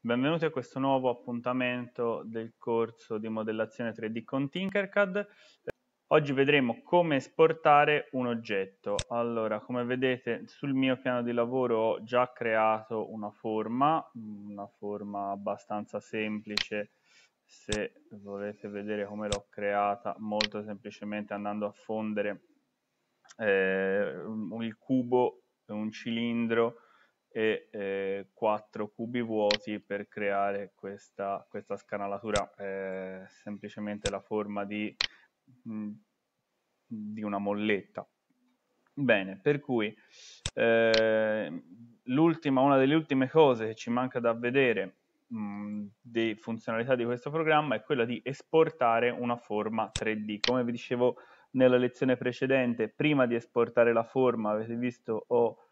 Benvenuti a questo nuovo appuntamento del corso di modellazione 3D con Tinkercad. Oggi vedremo come esportare un oggetto. Allora, come vedete sul mio piano di lavoro ho già creato una forma, una forma abbastanza semplice se volete vedere come l'ho creata, molto semplicemente andando a fondere eh, il cubo, un cilindro, e eh, 4 cubi vuoti per creare questa, questa scanalatura, eh, semplicemente la forma di, mm, di, una molletta. Bene, per cui eh, una delle ultime cose che ci manca da vedere mm, di funzionalità di questo programma è quella di esportare una forma 3D. Come vi dicevo nella lezione precedente, prima di esportare la forma, avete visto ho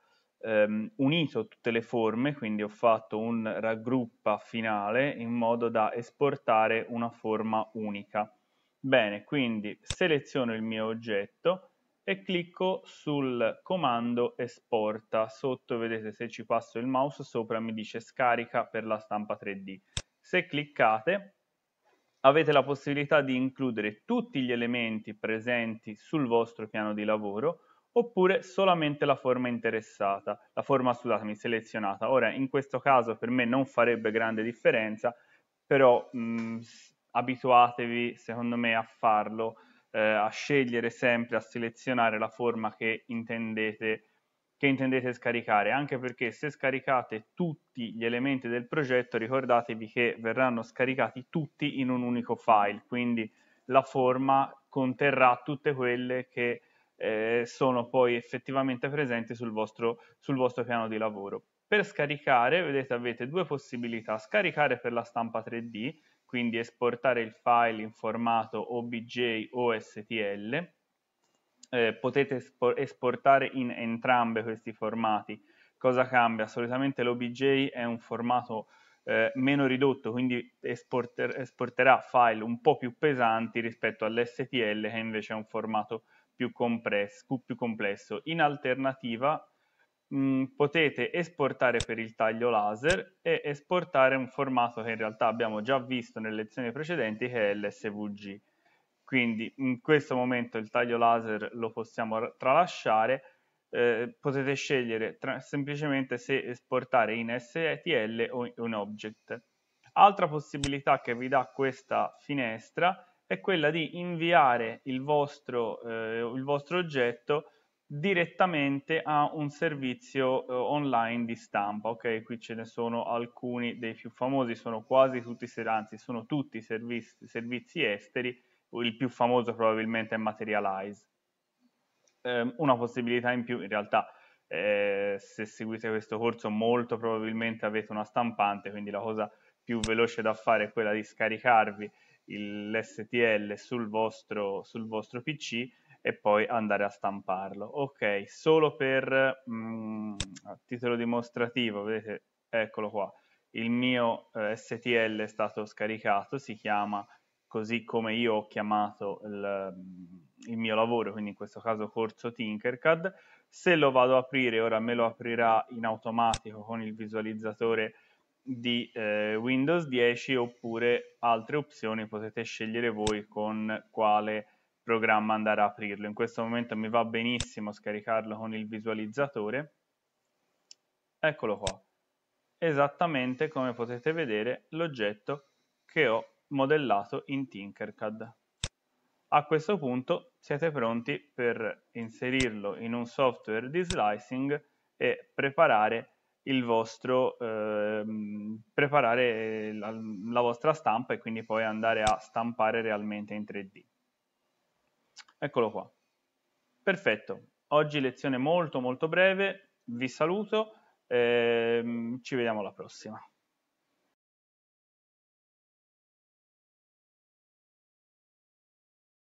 ehm, unito tutte le forme, quindi ho fatto un raggruppa finale in modo da esportare una forma unica. Bene, quindi seleziono il mio oggetto e clicco sul comando esporta. Sotto vedete se ci passo il mouse, sopra mi dice scarica per la stampa 3D. Se cliccate avete la possibilità di includere tutti gli elementi presenti sul vostro piano di lavoro oppure solamente la forma interessata, la forma, scusatemi, selezionata. Ora, in questo caso per me non farebbe grande differenza, però mh, mm, abituatevi, secondo me, a farlo, eh, a scegliere sempre, a selezionare la forma che intendete, che intendete scaricare, anche perché se scaricate tutti gli elementi del progetto, ricordatevi che verranno scaricati tutti in un unico file, quindi la forma conterrà tutte quelle che eh, sono poi effettivamente presenti sul vostro, sul vostro piano di lavoro. Per scaricare, vedete, avete due possibilità, scaricare per la stampa 3D, quindi esportare il file in formato OBJ o STL, eh, potete espor esportare in entrambi questi formati. Cosa cambia? Solitamente l'OBJ è un formato eh, meno ridotto, quindi esporter esporterà file un po' più pesanti rispetto all'STL che invece è un formato più, complesso, più complesso. In alternativa mh, mm, potete esportare per il taglio laser e esportare un formato che in realtà abbiamo già visto nelle lezioni precedenti che è l'SVG. Quindi in questo momento il taglio laser lo possiamo tralasciare, eh, potete scegliere semplicemente se esportare in STL o in object. Altra possibilità che vi dà questa finestra è è quella di inviare il vostro, eh, il vostro oggetto direttamente a un servizio eh, online di stampa. Ok, qui ce ne sono alcuni dei più famosi, sono quasi tutti, anzi sono tutti servizi, servizi esteri, il più famoso probabilmente è Materialize. Eh, una possibilità in più in realtà. Eh, se seguite questo corso molto probabilmente avete una stampante, quindi la cosa più veloce da fare è quella di scaricarvi l'STL sul vostro, sul vostro PC e poi andare a stamparlo. Ok, solo per mh, mm, titolo dimostrativo, vedete, eccolo qua, il mio eh, STL è stato scaricato, si chiama così come io ho chiamato il, mm, il mio lavoro, quindi in questo caso corso Tinkercad. Se lo vado ad aprire, ora me lo aprirà in automatico con il visualizzatore di eh, Windows 10 oppure altre opzioni potete scegliere voi con quale programma andare a aprirlo. In questo momento mi va benissimo scaricarlo con il visualizzatore. Eccolo qua. Esattamente come potete vedere l'oggetto che ho modellato in Tinkercad. A questo punto siete pronti per inserirlo in un software di slicing e preparare il vostro ehm, preparare la, la, vostra stampa e quindi poi andare a stampare realmente in 3D. Eccolo qua. Perfetto. Oggi lezione molto molto breve, vi saluto, ehm, ci vediamo alla prossima.